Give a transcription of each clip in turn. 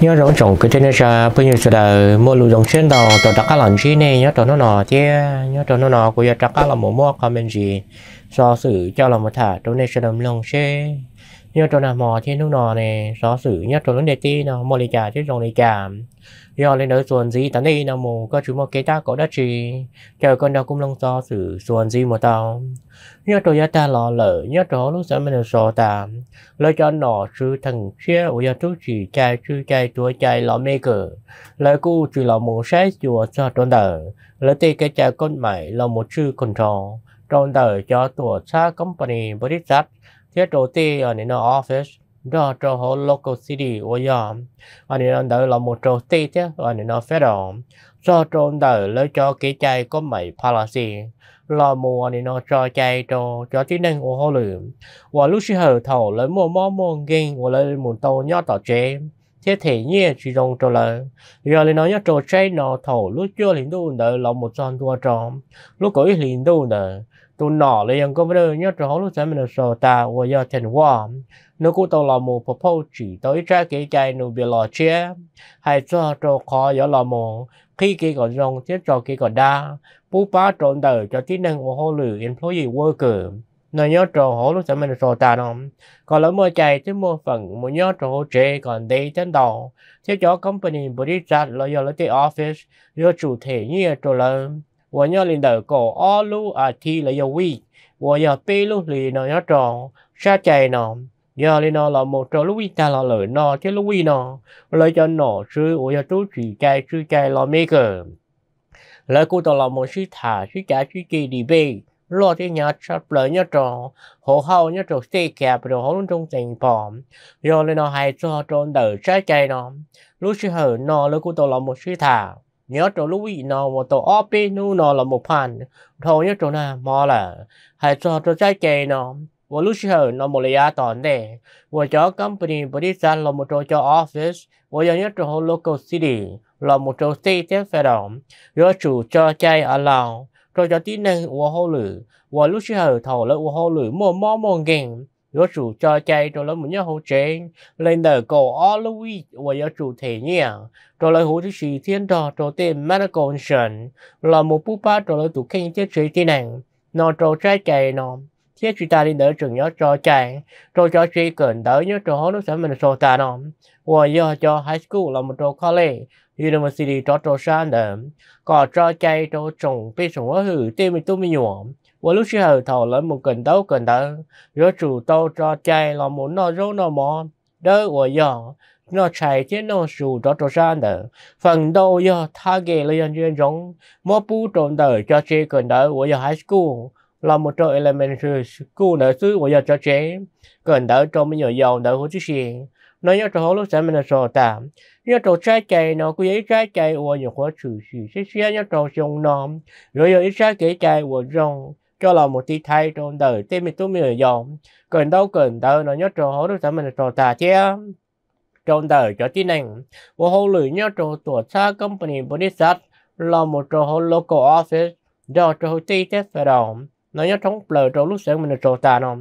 nhớ rong trồng cái trên ra bây giờ sẽ đời mua lúa dòng trên đầu tao đặt các lần chi này nhớ tao nó nọ chứ nhớ tao nó nọ của giờ đặt các lần mua mua comment gì do sự cho là một thả tao nên sẽ đầm lông chứ như cho nào mò trên nước nọ này gió sử nhất cho lớn đề ti nào mò lì cả chứ dòng lì cả do lên đó xuân gì tán đi nào mù có chú mò kế ta có đất trì chờ con đâu cũng long gió sử xuân gì mà tao nhất cho gia ta lò lỡ nhất cho lúc sáng mình sò ta lời cho nọ sư thần chia ở gia chú chỉ chạy sư chạy tuổi chạy lò mê cờ lời cu chỉ lò mù sái chùa cho trốn đời lời tê cái chạy con mày lò một sư còn trò trốn đời cho tuổi xa company body sát thế đầu tiên ở ờ, nên office đó cho họ local city ở nhà, ở nơi nên đó là một trò tê thế ở nên nó federal cho cho đó lấy cho cái chạy có mấy policy là mua ở nơi nào cho chạy cho cho tí năng của họ lượm và lúc xưa hở thầu lấy mua mua mua gian và lấy một tàu nhỏ tàu chế thế thể nhé chỉ dùng cho là giờ lên nói nhớ trò chơi nó thầu lúc chưa liền đâu đợi là một son tua trò lúc có ít liền đâu đợi tụ nọ lấy yang có vấn đề nhớ trong lúc xem mình sờ ta và do thành hoa nếu cũng tàu là một proposal chỉ tới trái cái cái nụ bị lò chia hay cho cho khó do là một khi cái còn rong tiếp cho cái còn đa bố bá trộn đời cho tính năng của hồ lử employee worker nó nhớ trò hổ lúc mình sổ ta nó còn lỡ mua chạy tới mua phần một nhớ trò hổ chế còn đi tên đầu thế cho company body chat lo do lấy office do chủ thể như trò lớn 我要领导搞二路啊提了要位，我要背路里呢要找沙寨呢，要里呢老莫找路位在老了呢，这路位呢，来叫呢是我要走主寨主寨老每个，来过到老莫是他是家是给里边。lo cho nhà chặt lỡ nhà trò hộ hậu nhà trò xây kẹp rồi hộ trong tình phòng do lên nó hay cho tròn đỡ trái cây nó lúc sư hở nó lúc cô tôi là một sư thảo nhớ chỗ lúc ý nó mà tổ óp nu nó là một phần thôi nhớ chỗ nào mà là hãy cho cho trái kề nó và lúc sau nó một lý á tòn đề và cho company bởi đi ra là một chỗ cho office và giờ nhớ chỗ local city là một chỗ state phải động do chủ cho trái ở lào cho cho tí năng và hô lử và lúc sau thầu lợi và hô lử mua mò mò game. 有主教在着了么样好钱，来那个阿鲁伊我要主体呢，着来好的时间着着的蛮的高深，了么不怕着来读看些水的呢，那着在在呢。thế chúng ta đi đỡ trường nhớ cho chạy rồi cho chơi cần đỡ nhớ cho họ lúc sáng mình so tài nó và giờ cho high school là một trò college university cho trò sang đỡ có cho chạy cho trồng bên sống ở hữu tên mình tôi mình nhổm 我 lúc sư hờ thầu lên một cần tấu cần tớ rồi chủ tâu cho chạy là muốn nó rốt nó mò đỡ của giờ nó chạy chứ nó sù cho cho sang đỡ phần đầu giờ tha ghê lên chuyên giống mò bú trộn đỡ cho chế cần đỡ của giờ high school là một trò elementary school nữa chứ của giờ cho trẻ cần đỡ cho mình nhỏ giàu đỡ của chứ gì nó nhớ cho lúc sáng mình là sò tạm nhớ cho trái cây nó cứ giấy trái cây của nhiều khó chữ gì sẽ nhớ cho sông nom rồi giờ ít trái cây của rong cho là một tí thay trong đời tên mình tôi mình dòng cần đâu cần đâu nó nhớ trò hố được sao mình trò tà chứ trong đời cho tí này và hầu lười nhớ trò tổ xa company bonisat là một trò hố local office do trò hố tí tết phải đầu nó nhớ trong lời trò lúc sáng mình trò tà nó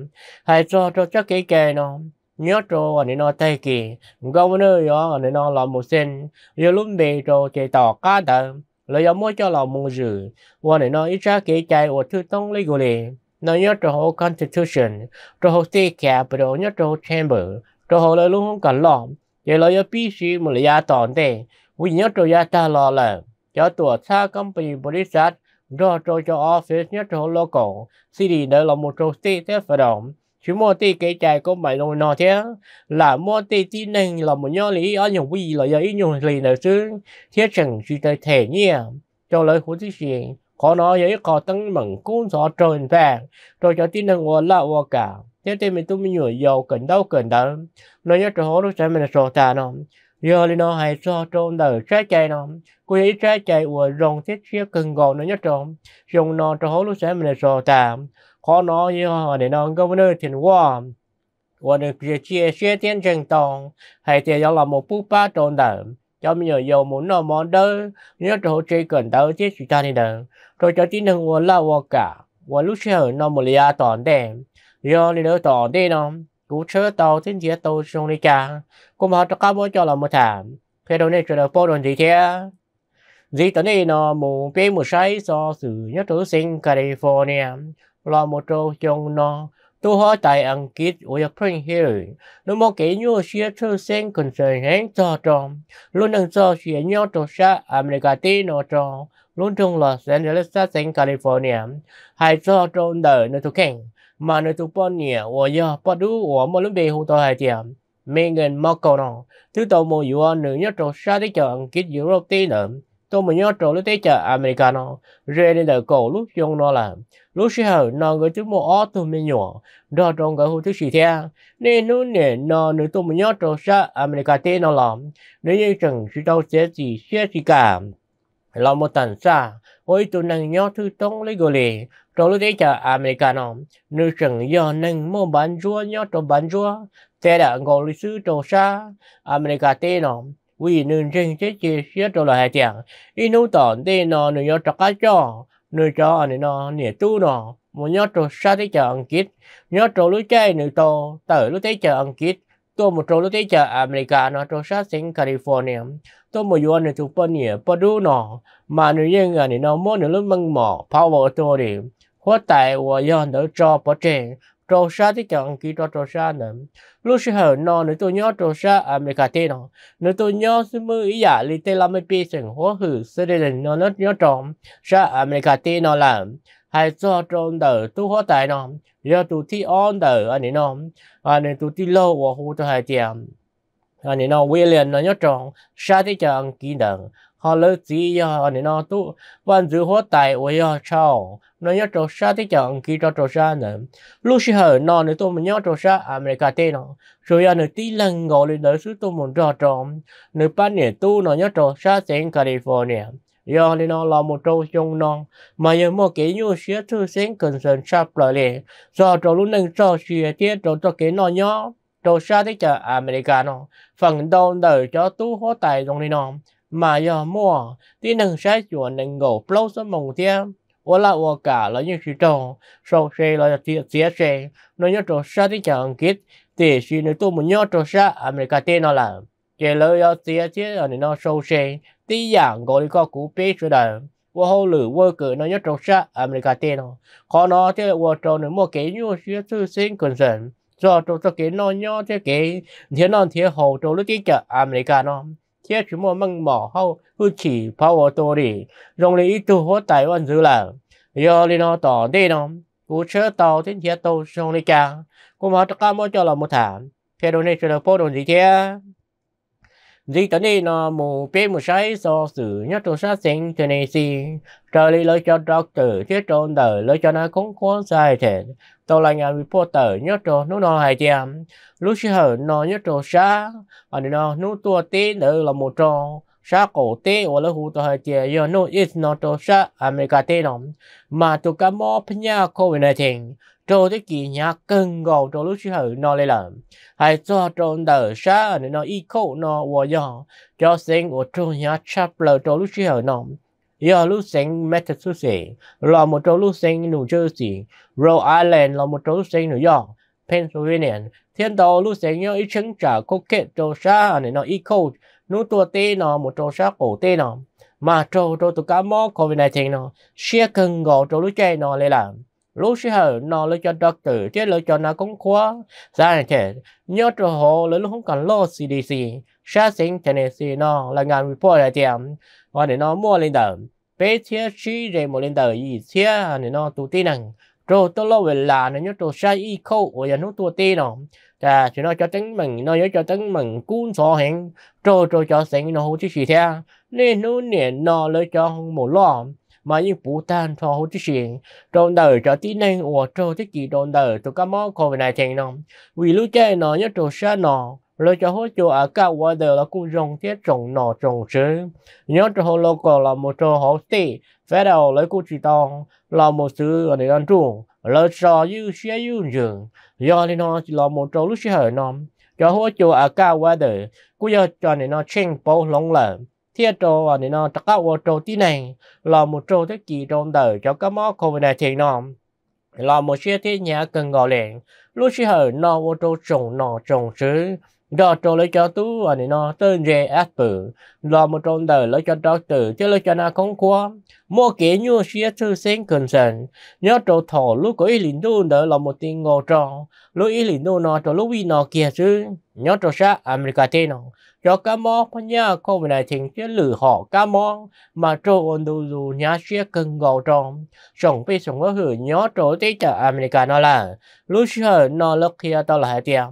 hay cho trò chắc kỹ kề nó nhớ trò anh nó tay kì governor yo anh nó là một sen yo lúc bị trò chạy tỏ cá đời เล้ยามั่าจะเรามองจือวันไหนน้องอิจฉาเกยใจว่าที่ต้องเลกเลยนอยกจะหัว constitution จะหัว state c a p i t นยกจะหัช chamber จะหัเลยลุ้องกันล้อมยี่ยเราจะพิชูมุลยาตอนเต้วิญญาณตัวยาตาลอเลยจะตรวจชากัมปีบริษัทรอจอจอออฟฟิศยนี่จะหโลโก้สิ่เดี๋ยวเราหมดโจสเตทเฟดอม chỉ mua ti cái chạy có mày nó nó thế là mua ti ti nên là một nhóm lý ở nhiều vị là ý nhiều lý nữa chứ thiết chẳng chỉ tới thể nhia cho lời của thị sĩ có nó vậy có tăng mừng cuốn sổ trời vàng rồi cho tin năng của là của cả thế thì mình tôi mới nhớ giàu cần đâu cần đó nó nhớ cho họ lúc sáng mình là sổ ta nó giờ thì nó hay cho trôn đời trái chạy nó cô ấy trái chạy của rồng thiết chia cần gòn nó nhớ trộm dùng nó cho họ lúc sáng mình là sổ ta khó nói như họ để nó governor tiền qua và được chia sẻ chia tiền trình tòng hay tiền đó là một bút ba trộn đậm cho mình nhờ dầu muốn nó món đỡ nhớ chỗ chơi cần tới chứ chúng ta đi đỡ rồi cho tin hưng và là và cả và lúc sau nó một lia toàn đen do đi đỡ toàn đen nó cú chớ tàu tin chia tàu xuống đi cả cũng họ cho cá bố cho là một thảm khi đầu này chơi được bao đồn gì thế dĩ tới đây nó một bên một sai so sự nhất thứ sinh California là một trâu trong non tu hóa tại ăn kít của giặc phun hiểu nó mong kỹ nhu xia thư sen cần sợi hén cho tròn luôn đang cho xia nhau trò xa America tí nó tròn luôn trong Los Angeles sát sinh California hai cho tròn đời nơi tu khen mà nơi tu bọn nhẹ của do bắt đu của một lúc bị hụt hai tiệm mình gần mắc cầu nọ thứ tàu mùa dùa nữ nhất trò xa tới chờ ăn kít Europe tí nữa tôi mới nhớ trộn lúc tế chợ americano rồi đi đời cổ lúc dùng nó là lúc xí hở nó người chúng mua ó tôi mới nhỏ đó trong cái hồ thứ gì thế nên nó nè nó nếu tôi mới nhớ trộn sa americano tế nó làm nếu như chẳng chỉ đâu sẽ gì sẽ gì cả là một tần xa ôi tôi năng nhớ thứ tông lấy gọi lì trong lúc tế chờ americano nếu chẳng do năng mua bán rua nhớ trộn bán rua thế đã ngồi lịch sử trộn sa americano vì nên trên chế chế xía trở lại hai tiền in nô tòn tê nó nửa nhớ cá cho nửa cho anh nó nửa tu nó một nhớ trộn sa thế chờ ăn kít nhớ trộn lúa chay nửa to tờ lúa thế chờ ăn kít tôi một trộn lúa thế chờ America nó trộn sa sinh California tôi một yuan nửa chụp bên nửa bên đu nó mà nửa yên anh nó mỗi nửa lúc măng mỏ power tôi đi hóa tại và yon đỡ cho bỏ trên trò sa thì chẳng kỹ trò trò sa nữa lúc xưa hở nọ nếu tôi nhớ trò sa à mấy cả tên nó nếu tôi nhớ sư mưu ý giả lý tê làm mấy bê sừng hóa hử sư đây là nó nó nhớ trò sa à mấy cả tên nó là hay cho tròn đỡ tu hóa tài nó giờ tu thi on đỡ anh ấy nó anh ấy tu thi lâu và hú cho hai tiền anh ấy nó William nó nhớ tròn sa thì chẳng kỹ đỡ họ lỡ gì họ nên nó tu vẫn giữ hóa tài với họ sau nó nhớ trò sa thì chẳng kỳ trò trò sa nữa lúc xưa họ nó nữa tôi mình nhớ trò sa America tê nó rồi giờ nữa tí lần ngồi lên đời suốt tôi muốn trò trò nữa ban nè tu nó nhớ trò sa sen California giờ nên nó là một trâu trong non mà giờ mua cái nhu xía thứ sen cần sơn sắp lại liền do trò lúc nâng trò xìa tiết trò cho cái nó nhớ trò sa thì chẳng America nó phần đầu đời cho tu hóa tài trong này nó mà giờ mua thì nâng sai chùa nâng ngổ lâu sơ mông tia ủa là ủa cả là như sự trò sau xe là tia tia xe nó nhớ trò sa thì chẳng kết thì xin nếu tôi muốn nhớ trò sa America tên nó là cái lời ở tia tia ở nó sau xe tí dạng gọi là có cú bê rồi đời ủa hậu lử ủa cử nó nhớ trò sa America tên nó khó nó thế ủa trò nó mua cái nhu sửa thư sinh cần dần do trò cho cái nó nhớ thế cái thế nó thế hậu trò lúc tí chợ America nó chia chỉ một măng mỏ hâu hư chỉ bao tô đi rong lý tu hố tài văn dữ là do lý nó tỏ đi nó cú chớ tàu thiên chia tàu rong lý cả cú mà tất cả cho là một thảm thế đồ là phố đồ gì thế gì tới đây nó mù bé một sai so sự nhất đồ sát sinh cho nên si trở lại lấy cho đọc tử chết trôn tử lời cho nó khốn có sai thế tôi là nhà reporter nhất đồ nó nó hay chưa lú xưa hờ nó nhất đồ sát và nó nó tua tí nữa là một trò sát cổ tế và lấy hụt hay chưa giờ nó ít nó đồ sát America tế nó mà tôi cảm ơn phía nhà COVID-19 trô thế kỳ nhà cần gò trô lúc chứ hử nó lấy làm hay cho trô đỡ xa nên nó y khô nó vô do cho sinh của trô nhà chắp lờ trô lúc chứ hử nó giờ lúc sinh Massachusetts là một trô lúc sinh New Jersey Rhode Island là một trô lúc sinh New York Pennsylvania thiên đồ lúc sinh nhớ ít chứng trả cố kết trô xa nên nó y khô nó tua tê nó một trô xa cổ tê nó mà trô trô tụ cá mó COVID-19 nó xe cần gò trô lúc chơi nó lấy làm lúc xí hờ nó lấy cho doctor thế lấy cho nó cũng khóa ra thế nhớ cho họ lấy lúc không cần lo CDC sát sinh Tennessee nó là ngàn report là tiệm và để nó mua lên tờ bé chia chi rồi mua lên tờ gì chia để nó tụt tin rằng rồi tôi lo về là nó nhớ tôi sai y câu ở nhà nó tụt tin nó ta chỉ nó cho tính mình nó nhớ cho tính mình cuốn sổ hẹn rồi rồi cho sinh nó hỗ chỉ thế nên nó nè nó lấy cho một lo mà những phụ tan cho hỗ trợ chuyện trong đời cho tí nên của cho thế kỷ trong đời tôi cảm ơn cô về này thành nông vì lúc chơi nó nhớ trò xa nó rồi cho hỗ trợ ở cao qua đời là cũng dùng thiết trồng nọ trồng chứ nhớ cho họ lâu còn là một trò hỗ tệ phải đầu lấy cô chỉ tông là một sự ở đây đang trung lỡ cho yêu xe yêu dường do nên nó chỉ là một trò lúc xe hở nó cho hỗ trợ ở cao qua đời cũng giờ cho nên nó chênh bố lông lợn thiết trô và nên nó tất cả ô trô tí này là một trô thế kỷ trong đời cho các món covid này thì nó là một chiếc thiết nhà cần gọi liền lúc xưa hở nó ô trô trồng nó trồng chứ đó trô lấy cho tú và nên nó tên rẻ ác tử là một trong đời lấy cho đó tử chứ lấy cho nó không quá mua kế như xia thư sinh cần sần nhớ trô thổ lúc có ý lính đu đỡ là một tiếng ngô trò lúc ý lính đu nó trô lúc vi nó kia chứ nhớ trô sa America thế nào cho cá mò có nhà không bên này chính chế lử họ cá mò mà trâu ôn đu dù nhá chia cưng gầu tròn sống bị sống ở hử nhó trâu tí chợ America nó là lúc sơ nó lúc kia tao là hai tiệm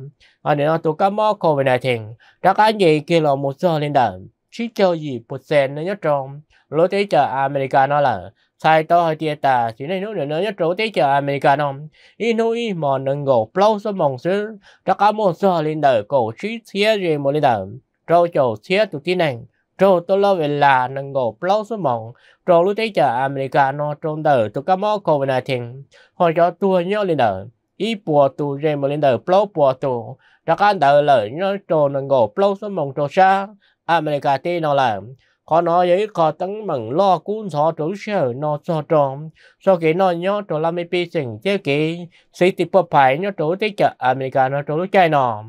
ở đây nó tụ cá mò không bên này chính chắc anh gì kia là một số lên đợn chỉ cho gì phần sen nó nhớ tròn lúc tí chợ America nó là sai to hơi tia tà chỉ nên nữa nữa nhất chỗ tế chờ americano inui mà nâng gỗ plau số mong sứ chắc cả một số lên đời cổ trí thiết gì một lên đời rồi chỗ xe tụi tin này rồi tôi lo về là nâng ngộ lâu số mộng rồi lúc đấy chờ America nó trốn đỡ tụi cá mò covid nineteen hồi cho tôi nhớ lên đỡ ý bùa tụ rèm mà lên đỡ lâu bùa tụ đã can đỡ lợi nó trốn nâng ngộ lâu số mộng trốn xa America tê nó là có nói với có tấn mừng lo cuốn sọ trụ sở nó sọ tròn sau khi nó nhớ trụ làm mấy pi sừng chế kỷ sĩ tiếp bộ phải nhớ trụ tới chợ America nó trụ lúc chơi nó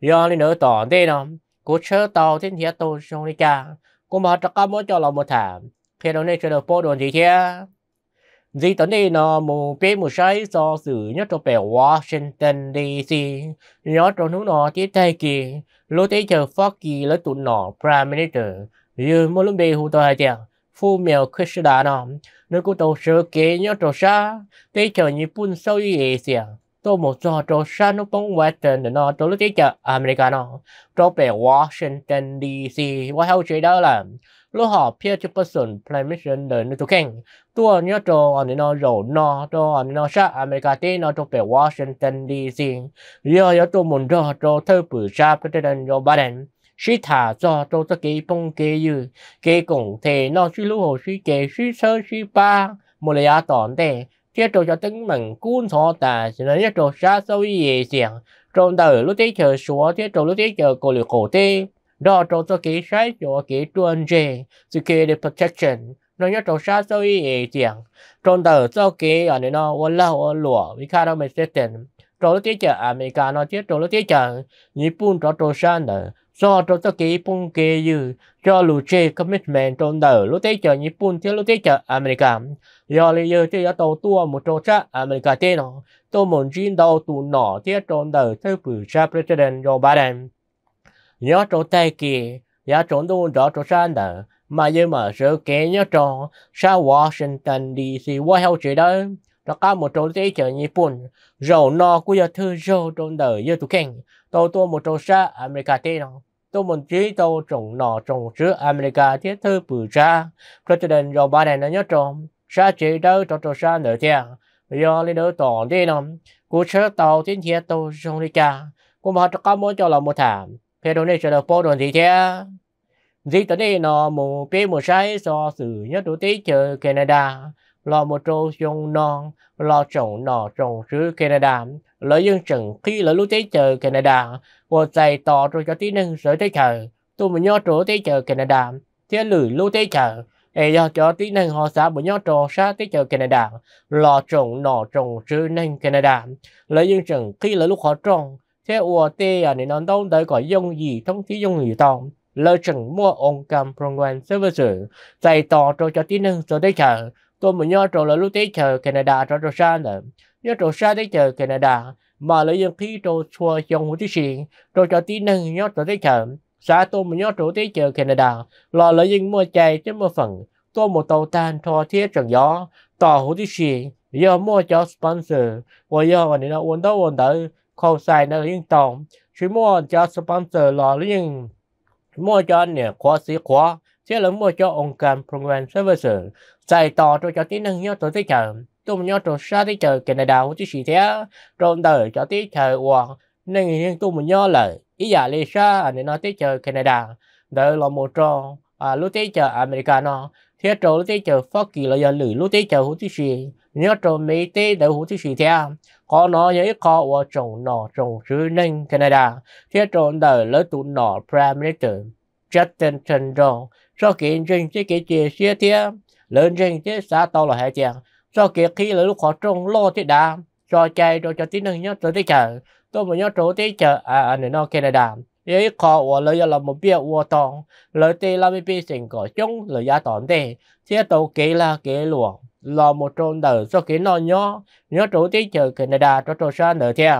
do lên nữa tỏ thế nó cú chớ tàu thiên thiệt tàu trong đi cha cú mà trắc cam mỗi cho lòng một thảm khi đó nên chơi được bố đồn gì thế gì tuần đi nó mù bé mù say do sự nhớ cho bè Washington DC nhớ trong núi nó chỉ tay kỳ Lối thấy chờ phát kỳ lấy tụ nó Prime Minister như mỗi lúc bị hụ tôi hay chàng phu mèo Krishna nó nếu cô tàu sửa kế nhớ trong xa thấy chờ như bún sâu y ế tôi một giờ cho sang nó bóng quẹt trên để tôi lúc tí chợ Americano cho về Washington DC và hậu chế đó là lúc họ phía cho person permission để nó tôi khen tôi nhớ cho anh nó rồi nó cho anh nó sang America tí nó cho về Washington DC giờ giờ tôi muốn cho cho thơ bự ra president Joe Biden thả cho cho tất cái bông kê như kê nó suy lũ hồ suy kê sơ suy ba một lời á tỏn thế phía trâu cho tính mình cuốn thọ tà cho nên trâu xa sâu gì xiềng trong từ lúc tí chờ xóa phía trâu lúc tí chờ cô liệu khổ tê đó trâu cho kỹ sai cho kỹ chuẩn gì security protection nó nhớ trâu xa sâu gì xiềng trong từ cho kỹ ở nơi nó ôn lâu ôn lụa vì khá đâu mình sẽ tình trâu lúc tí chờ America nó tiếp trâu lúc tí chờ Nhật Bản trâu trâu xa nữa do cho tôi cái bung kê như do lũ chê commitment trong đời lúc tới chờ Nhật Bản thì lúc tới chờ America do lý do thì tàu tua một chỗ cha America thế nó tôi muốn chiến đấu tụ nọ thì trong đời theo bự cha president Joe Biden nhớ chỗ tay kia nhớ chỗ đâu đó chỗ cha đời mà giờ mà sự kiện nhớ chỗ sa Washington DC White House chỉ đó nó có một chỗ tế chở Nhật Bản rồi nó cũng giờ thứ rồi trong đời giờ tụi kinh tôi tôi một chỗ xa America tế nào tôi muốn chỉ tàu trồng nọ trồng chứa America thiết thư bự ra President Joe Biden đã nhất trong sa chỉ đâu cho tôi sa nửa thiên do lên đỡ tỏ đi nằm cú chớ tàu tiến thiết tôi trồng đi cả cũng mà có muốn cho là một thảm phía đồ này chờ được phố đồn gì thế gì tới đây nó một bê một sai so xử nhất đối tí chờ Canada lo một trâu trồng non lo trồng nọ trồng chứa Canada lợi dân trần khi lợi lũ tế chờ Canada và dạy tỏ rồi cho tí nâng sở tế chờ tôi mà nhó trổ tế chờ Canada thế lử lũ tế chờ để do cho tí nâng họ xã bởi nhó trổ xã tế chờ Canada lò trồng nọ trồng sư nâng Canada lợi dân trần khi lợi lúc họ trồng thế ủa tê à nên nó đông tới gọi dông gì thông tí dông gì tông lợi trần mua ông cầm program service dạy tỏ rồi cho tí nâng sở tế chờ tôi mà nhớ trò là lúc tới chờ Canada cho trò xa nữa nhớ trò xa tới chờ Canada mà lấy dân khí trò xua trong hồ tí xì trò cho tí nâng nhớ trò tới chờ xã tôi mà nhớ trò tới chờ Canada là lấy dân mưa chạy chứ mưa phần tôi một tàu tan thò thiết trần gió tỏ hồ tí xì giờ mua cho sponsor và giờ mà nó uống đâu uống tới không xài nó yên tổng chỉ mua cho sponsor là lấy dân mua cho anh nè khóa xí khóa sẽ lớn bộ cho ông cam program service giải tỏ cho cho tính năng nhau tới tới chờ tụm nhớ tổ xa tới chờ Canada hỗ chứ gì thế trộn đời cho tới chờ hoặc nên tôi tụm nhớ là ý giả lê xa anh nên nói tới chờ Canada đợi là một trò à lúc tới chờ Americano thế trò lúc tới chờ Pháp kỳ là dân lử lúc tới chờ hỗ chứ gì nhớ trò mỹ tế đời hữu chứ gì thế có nó nhớ khó của trồng nọ trồng chứ nên Canada thế trộn đời lớn tụ nọ Prime Minister Justin Trudeau cho kiến trình chế kế chế xe thia lớn trình chế xa tàu là hệ chàng cho kế khí là lúc khó trông lô thế đà cho chạy rồi cho tín năng nhớ tới thế chờ tôi mà nhớ chỗ thế chờ à à nữa nó Canada ấy khó và lời là một bia uo tông lời tê là bị sinh cỏ chung lời giá tòn tê thế tàu kế là kế luộc là một trôn đời cho kế nó nhớ nhớ chỗ thế chờ Canada cho trâu xa nữa thế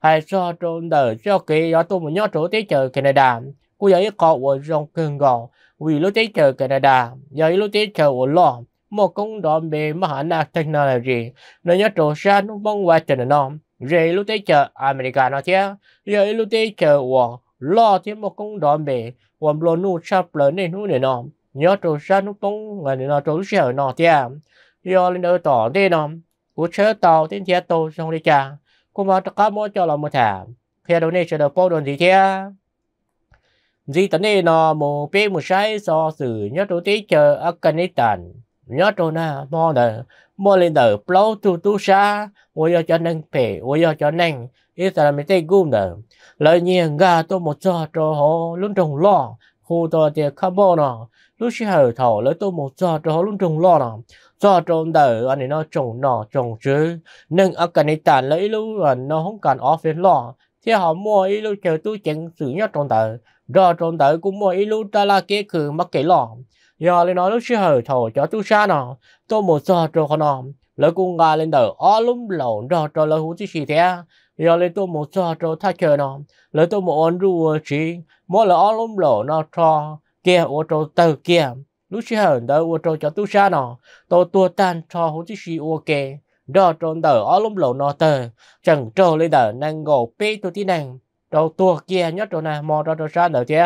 hay cho trôn đời cho kế do tôi mà nhớ chỗ thế chờ Canada cô ấy khó và rong cưng gòn vì lô tế chờ Canada, giờ lô tế chờ ổ lò, một công đoàn bề mà hả nạc technology, nó nhớ trổ xa nó bông qua tình nó, rồi lô tế chờ America nó thế, giờ lô tế chờ ổ lò thế một công đoàn bề, ổ lô nụ sắp lớn nên nụ nè nó, nhớ trổ xa nó bông ngà nè nó trổ xa nó thế, do lên đỡ tỏ thế nó, của chớ tàu tên thế tàu xong đi chà, cũng mà tất cả mỗi cho là một thả khi đâu này chờ được bao đồn gì thế, gì tấn đi nó mồ bê một sai so sử nhớ đồ tí chờ Afghanistan nhớ đồ na mò nè mò lên đờ plau tu tu sa ôi yo cho nên phê ôi yo cho nên Israel mới thấy gum nè lời nhiên gà tôi một cho cho họ luôn trồng lo khu tôi thì carbon nó lúc xí hở thổ lấy tôi một cho cho họ luôn trồng lo nó cho trồng đờ anh ấy nó trồng nọ trồng chứ nên Afghanistan lấy lúc nó không cần office lo thì họ mua ý lúc chờ tôi chẳng sử nhớ trồng đờ rồi trốn tới cũng mua ilu ta là kia khử mắc kể lọ. Giờ lên nói lúc xưa hở thổ cho tu xa nọ. Tôi một giờ trò khó nọ. Lỡ cùng ngà lên đời ó lùm lộn rồi trò lời hú chí xì thế. Giờ lên tôi một giờ trò thay chờ nọ. lời tôi một ôn ở chí. Mỗi lời ó lùm lộn nó cho kia ô trò từ kia. Lúc xưa hở đời ô trò cho tu xa nọ. Tôi tua tan cho hú chí xì ô kê. Rồi trốn đời ó lùm lộn nó tờ. Chẳng trò lên đời năng gồ bê tôi tí năng trâu tua kia nhớ trâu này mò trâu trâu xa đầu chứ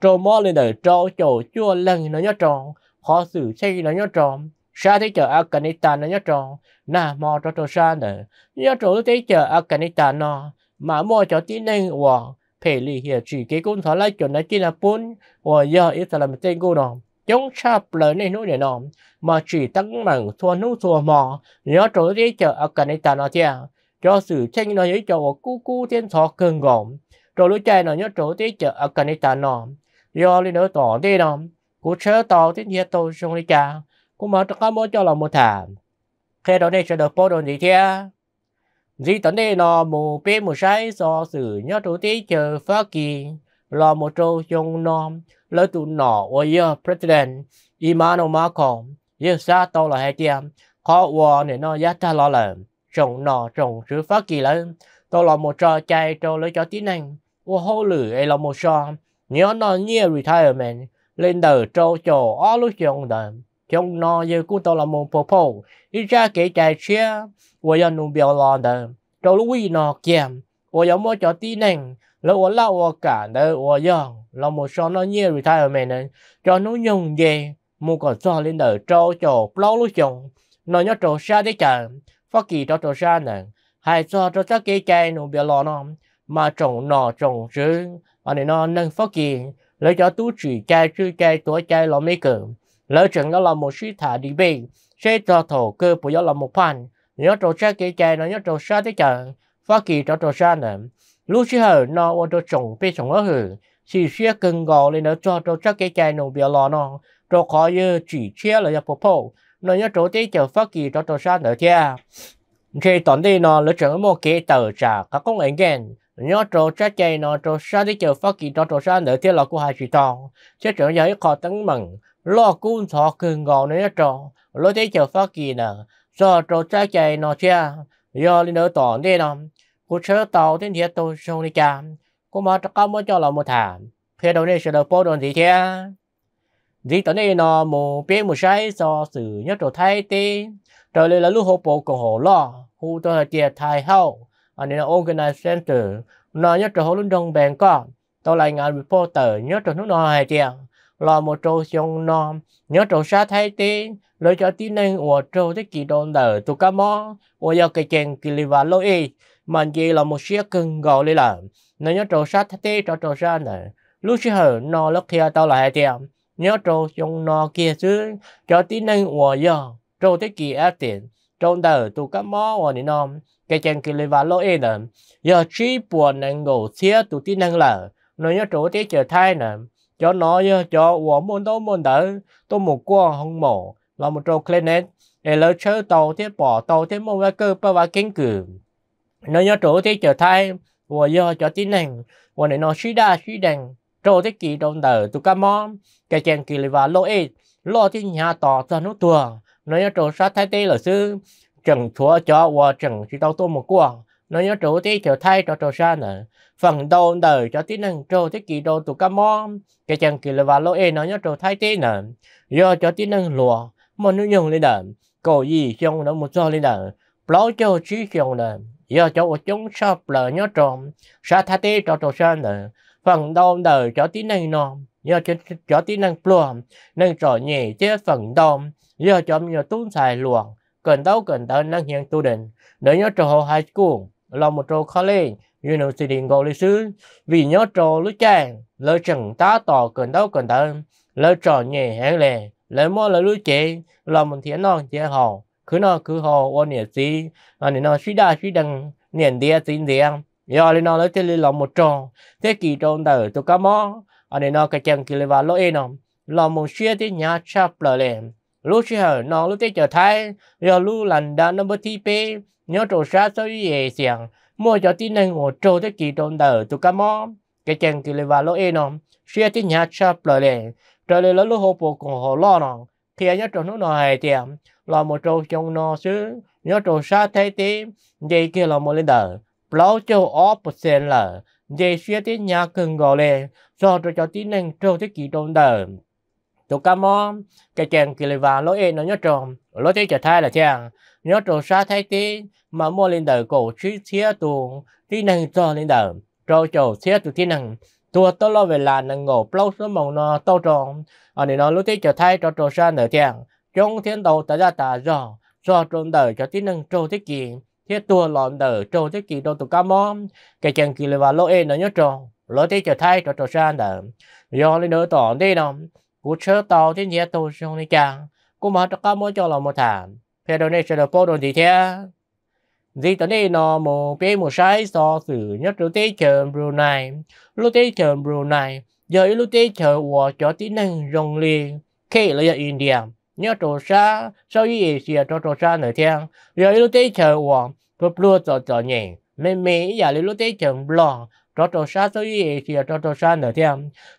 trâu mò lên đời trâu chỗ chua lần nó nhớ tròn khó xử xây nó nhớ tròn sa thế chợ Afghanistan nó nhớ tròn na mò trâu trâu xa nữa nhớ trâu thế chợ Afghanistan nó mà mò chỗ tí nên hoặc phải lì hiểu chỉ cái con thỏa lại chỗ này kia là bốn và giờ ít là mình tên cô nó chống sập lỡ này nỗi này nó mà chỉ tăng mảng thua nút thua mò nhớ trâu thế chợ Afghanistan nó chứ cho sự tranh nó ấy cho cu cu thiên thọ cường gồm rồi lúc chạy nó nhớ chỗ tí chợ ở cần ta nó do lên nó tỏ tí nó cú chớ tàu tí nhiệt tàu trong đi cha cũng mở các mối cho lòng một thảm khi đó đây sẽ được bao đồn gì thế gì tấn đây nó mù bê mù sai do sự nhớ chỗ tí chờ phá kỳ là một trâu trong nó lỡ tụ nọ ôi president Emmanuel Macron yêu xa tàu là hai tiệm khó war để nó giá ta lo lợn rộng nọ rộng rứ phát kỳ lớn tôi là một trò chạy trâu lấy cho tí năng ô hô lử ấy là một trò nhớ nó nhia retirement lên đời trâu trổ ó lúc chồng đời chồng nó giờ cũng tôi là một phố phố ít ra kể chạy chia ô giờ nụ biểu lo đời trâu lúc quy nọ kiềm ô giờ mua cho tí năng lỡ ô lao ô cả đời ô giờ là một trò nó nhia retirement này cho nó nhung về mua còn cho lên đời trâu trổ lâu lúc chồng nó nhớ trâu xa thế chẳng phát kỳ đó cho ra nè hay cho cho cho cái cái nó bị lo nó mà trồng nọ trồng chứ anh này nó nâng phát kỳ lấy cho tú chỉ cây chứ cây tuổi cây lo mới cỡ lấy chừng nó là một suy thả đi bên sẽ cho thổ cơ bây giờ là một phần nhớ trâu sát cái cái nó nhớ trâu sát thế chờ phát kỳ cho trâu sát nè lúc xưa hở nó ô trâu trồng bên trồng ở hử chỉ xưa cần gò lên nó cho trâu sát cái cái nó bị lo nó cho khó như chỉ chia là nhập bộ nó nhớ chỗ tí chờ phát kỳ cho tổ sa nữa chưa à. khi tuần đi nó lựa chọn một cái tờ trả các công anh gen nhớ chỗ cha chạy nó chỗ sa đi chờ phát kỳ cho tổ sa nữa thì là của hai chị to chứ chỗ giấy khó tấn mừng lo cũng thọ cường ngọn nữa chỗ lối tí chờ phát kỳ nữa do chỗ cha chạy nó chưa à. do lên đỡ tuần đi nó của chớ tàu đến thiệt tôi xong đi cha cũng mà cho cao mới cho là một thảm khi đầu này sẽ được bao đồn gì chứ à dĩ tận đây nó mù bé mù sai so sự nhất rồi thay tê trở lại là lưu hộp bộ còn hổ lo hù tôi là tiệt thay hậu anh nên là organize center nó nhất rồi hổ luôn đông bèn có tôi lại ngàn reporter nhất rồi nó nó hay tiệt lo một trâu xong nó nhất trâu xa thay tê lời cho tin nên của trâu thế kỳ đồn đỡ tụ cá mò của do cái chèn kỳ lì và lôi y mình chỉ là một xe cưng gọi lên là nó nhất trâu xa thay tê cho trâu xa nữa lúc xưa nó lúc kia tao là hai tiệm nhớ trâu trong nó kia chứ cho tí năng ủa giờ trâu thế kỳ ác tiền trâu đờ tụ cá mó ủa nè nó cái chân kia lấy vào lỗ ê nè giờ chỉ buồn năng ngủ xía tụ tí năng lờ nó nhớ trâu thế trở thai nè cho nó giờ cho ủa môn tố môn đỡ tôi một qua không mổ là một trâu clean hết để lỡ chơi tàu thế bỏ tàu thế mông ra cơ bao và kiên cử nó nhớ trâu thế trở thai ủa giờ cho tí năng ủa này nó suy đa suy đằng trâu thế kỳ đông đờ tụ cá mò cái chèn kỳ là lô ê lô thì nhà tỏ cho nó tua nói nhớ trâu sát thái tê là sư trần chúa cho và trần chỉ đau tôi một quang nói nhớ trâu thế trở thay cho trâu sa nữa phần đầu đời cho tí năng trâu thế kỳ đông tụ cá mò cái chèn kỳ là lô ê nói nhớ trâu thái tê nữa do cho tí năng lùa mà nó nhung lên đờ cổ gì xong nó một cho lên đờ lão cho chỉ xong đờ do cho chúng sắp lỡ nhớ trộm sa thái tê cho trâu sa nữa phần đông đời cho tí năng nọ giờ cho cho tí năng plum năng trò nhẹ chế phần đông giờ cho nhiều tốn xài luồng cần đâu cần đâu năng hiện tu định để nhớ trò high school là một trò college university ngồi lịch sử vì nhớ trò lứa chàng lời chẳng tá tỏ cần đâu cần đâu lời trò nhẹ hẹn lè lời mua lời lứa chế là một thiên non chế hồ cứ nó cứ hồ ôn nhẹ gì anh nó suy đa suy đằng niệm địa tin địa giờ lên nó lấy thế lên lòng một tròn thế kỷ tròn tờ tôi cá mó anh nên nó cái chân kia vào lỗ em nó lòng một xe thế nhà chắp lời lên lúc xưa hở nó lúc thế trở thái giờ lúc lần đã nó bớt thi nhớ trổ xa sơ dễ xiang mua cho tin này ngồi trâu thế kỷ tròn tờ tôi cá mó cái chân kia vào lỗ em nó xe thế nhà chắp lời lên trở lên lúc hộp bộ còn họ lo nó khi nhớ trổ nó nó hề tiệm là một trâu trong nó xứ nhớ trổ xa thấy thế vậy kia là một lên đời lâu cho ó bớt sen là dễ xuyên tới nhà cần gọi lên cho tôi cho tí năng trâu thế kỳ trong đời tôi cảm ơn cái chàng kỳ lệ và lối em nó nhớ tròn lối thế trở thay là chàng nhớ tròn xa thay tí mà mua lên đời cổ chứ xía tù tí năng cho lên đời trâu trâu xía tù tí năng tôi tôi lo về là năng ngộ lâu số mong nó tao tròn ở đây nó lối thế trở thay cho trâu xa nở chàng trong thiên đầu tại ra tà rõ do tròn đời cho tí năng trâu thế kỳ thế tua lọn đờ trâu thế kỳ đâu tụ cá mò cái chân kỳ là lỗ ê nó nhớ trâu lỗ thế trở thay cho trâu san đờ do lên đỡ tỏn đi nó cú chớ tàu thế nhẹ tàu xong đi chàng cú mà tụ cá mò cho là một thảm thế đâu này sẽ được bao đồ gì thế gì tới đây nó một bé một sai so sử nhất lô tế chờ Brunei lô tế chờ Brunei giờ lô tế chờ của cho tí năng rong liền khi là India nhớ trò xa sau y ý xìa trò trò xa rồi lúc tế chờ hoàng trò blua trò nhẹ mê mê giả lý lúc tế chờ blong trò trò xa sau y ý xìa trò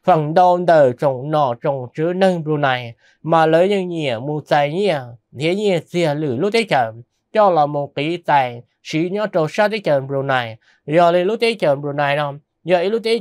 phần đầu đời trồng nọ trồng chữ nâng bù mà lấy những nhẹ mù tài nhẹ thế nhẹ xìa lử lúc tế chờ cho là một kỹ tài sĩ nhớ trò xa tế chờ bù rồi lý lúc tế chờ bù này đâu giờ lúc tế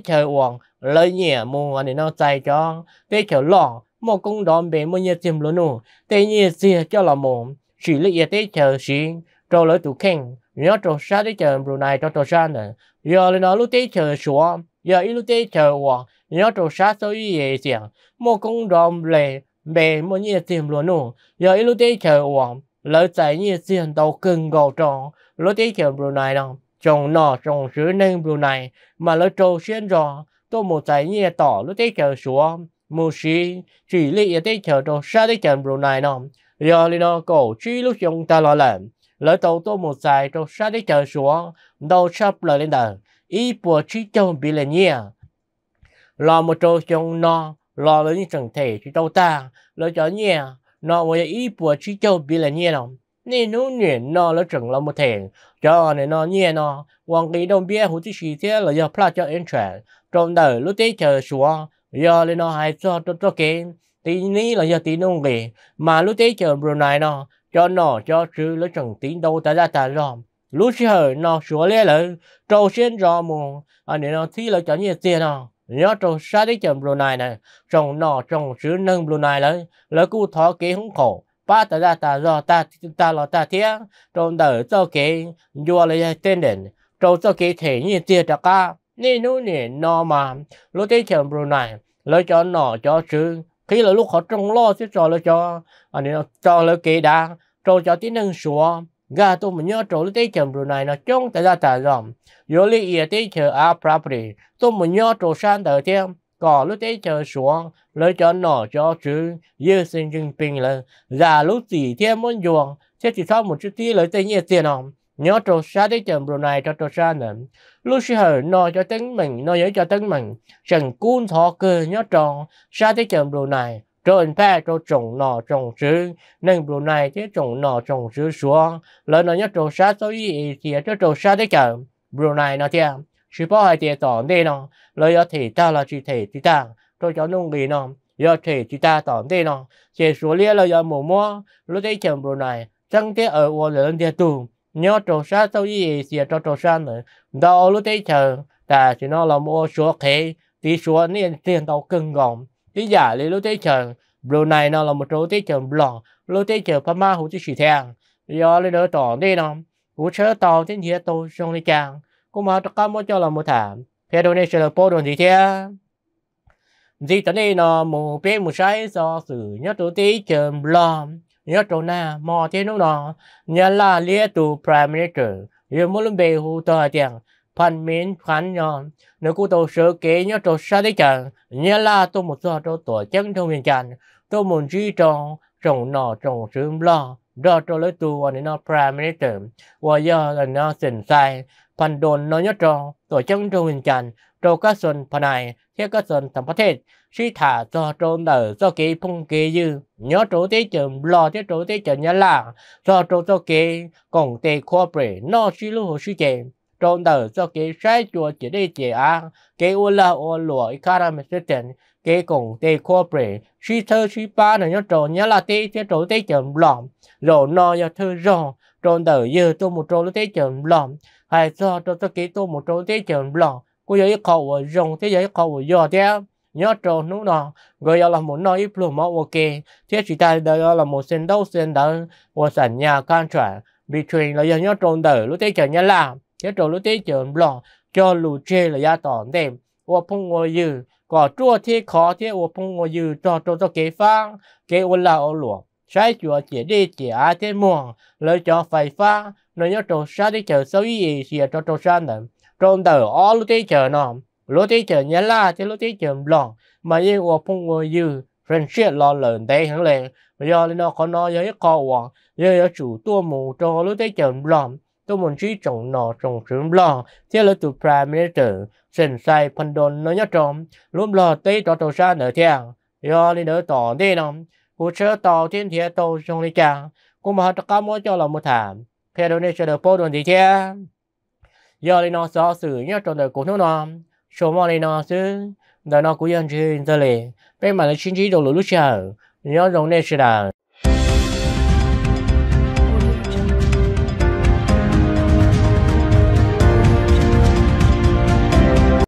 lấy nhẹ mù anh nó tài cho tế chờ lòng một công đoàn bể mua nhiệt tìm luôn nụ tê nhiệt xìa cho là mộng xì lấy yết tế chờ xì trâu lỡ tụ khen nhớ trâu xa tế chờ Brunei cho trâu xa nè giờ lên nó lúc tế chờ xóa giờ ít lúc tế chờ hoặc nhớ trâu xa sâu y yê xìa một công đoàn lệ bể mua nhiệt tìm luôn nụ giờ ít lúc tế chờ hoặc lỡ chạy nhiệt xìa tàu cưng gò tròn lúc tế chờ này đâu trong nọ trong sứ nên này mà lỡ trâu xuyên rò tôi một giải nhiệt tỏ lúc tế chờ xuống mu chỉ li ở đây chờ đồ sa đây chờ Brunei nó do li nó cổ chỉ lúc chúng ta lo lắng, lỡ tàu tôi một dài đồ sa đây chờ xuống đâu sắp lời lên đời ý bùa chỉ châu bị là nhia lo một chỗ chúng nó lo lấy những chẳng thể chỉ đâu ta lỡ cho nhia nó với ý bùa chỉ châu bị là nhia nó nên nó nhuyễn nó lỡ chừng lo một thể cho nên nó nhia nó hoàng kỳ đông biết hữu tí sĩ thế là giờ pla cho entrance trong đời lúc tế chờ xuống giờ lên nó hay cho cho cho kì tí ní là giờ tí nông kì mà lúc tới chờ Brunei nó cho nó cho chứ lấy chẳng tín đâu ta ra ta rồi lúc giờ nó sửa lên là trâu xuyên rồi mù anh à, nó thi là cho nhiều tiền nó à. nhớ trâu xa đấy chờ Brunei này trồng nó trồng chứ nâng Brunei lấy lấy cú thọ kì không khổ ba ta ra ta do ta ta lo ta thiếu trâu đỡ cho kì vua lấy tên đỉnh trâu cho kì thể như tiền ta cả nên nè mà đấy cho cho khi là lúc họ trong lo chứ cho là cho anh nó cho là kỳ đa trò cho à, tí năng sủa ga tôi mình nhớ trò là tí chầm rồi nó chống tại ra tại rồi vô lý ý tí chờ à property tôi mình nhớ trò sang tờ thêm còn lúc đấy chờ sủa lấy cho nó cho chứ như sinh chứng bình là già lúc gì thêm muốn dùng sẽ chỉ sau một chút tí lấy tay nhẹ tiền không nhớ trò sang đấy chầm rồi này cho trò sang nữa lúc hở nói cho tính mình nói với cho tính mình rằng cuốn thọ cơ nhớ tròn xa thế chậm đồ này trôn phe cho trồng nọ trồng sứ nên đồ này chứ trồng nọ trồng sứ xuống lời nói nhớ trồng sát số ý thì cho trồng sát thế chậm đồ này nó thiệt chỉ bỏ hai tiền tỏ đi nó lời ở thì ta là chỉ thể thì ta tôi cho nông gì nó giờ thì chỉ ta tỏ đi nó chỉ số lia lời giờ mùa mua lúc đấy chậm đồ này chẳng thế ở ô lớn tiền tu nhớ trổ sa sau gì xìa cho trổ sa nữa đâu lúc đấy chờ ta chỉ nó là mua số khế thì số nên tiền tàu cưng gọn thì giả lý lúc đấy chờ này nó là một chỗ tí chờ blog lúc đấy chờ ma hủ chứ sĩ thang do lên đỡ tỏ đi nó hữu chớ tàu tiến hiệp tôi xong đi chàng cũng mà tất cả mỗi cho là một thảm thế đồ này sẽ là bố đồ gì thế gì tới đi nó một bé một sai do sự nhất chỗ tí chờ blog nhớ trâu na mò thế nó đó nhớ là lia tù prime minister giờ muốn lên bề hù tờ tiền phần miễn khoản nhỏ nếu cô tổ sơ kế nhớ trâu sa đấy chẳng nhớ là tôi một do trâu tổ chân trong miền tràn tôi muốn duy tròn trồng nọ trồng sớm lo do trâu lấy tù và nó prime minister và giờ là nó sinh sai phần đồn nó nhớ trâu tổ chân trong miền tràn trâu các xuân phần này khi các dân tầm phát thịt suy thả cho trốn nở do kỳ phong kỳ dư nhớ trốn tế chừng lo tế trốn tế chừng nhà là do trốn do kỳ công ty khoa bể nó suy lưu hồ suy chè trốn nở do kỳ sai chùa chỉ đi chè á kỳ ô la ô lụa ý khá ra mình sẽ tiền kỳ còn tế khoa bể suy thơ suy ba này nhớ trốn nhà là tế tế trốn tế chừng lỏng rồi nó nhớ thơ rồi trốn nở dư tôi một trốn tế chừng lỏng hay do trốn do kỳ tôi một trốn tế chừng lỏng cô giờ có vợ dùng thế giờ có vợ do thế nhớ trâu nú nọ người giờ là muốn nói ít lùm mà ok thế chỉ ta đây là một sen đấu sen đó và sản nhà bị truyền là giờ nhớ trâu đời lúc thế chờ nhớ làm thế trâu lúc thế chờ lo cho lù chê là gia tỏn đêm và phong ngồi dư có chua thế khó thế và phong ngồi dư cho trâu cho kế phang kế ôn là ôn luộc sai chùa chỉ đi chỉ á thế mua lời cho phải phang nó nhớ trâu sai đi chờ sâu ý gì cho trâu sai nữa trong tờ ó lúc tế chờ nó lúc tế chờ nhớ la chứ lúc tế chờ lòng mà như của phong người dư rèn xiết lo lợn tế hắn lệ bây giờ lên nó có nó giới co hoàng giờ chủ tua mù cho lúc tế chờ lòng tôi muốn chỉ trồng nọ trồng sướng lo theo là tụ prime minister sinh sai phân đồn nó nhớ trồng lúc lo tế cho tàu xa nở theo giờ lên đỡ tỏ đi nó cụ sơ tàu thiên thiệt tàu trong lý trang cũng mà họ cho cho là một thảm theo donation được bố đồn gì theo giờ lên nó sợ sự nhớ trong đời của nó nó số mà lên nó chứ đời nó cũng dân chơi giờ lì bên mà là chính trí đồ lũ lúc chờ nhớ rồng nên sẽ là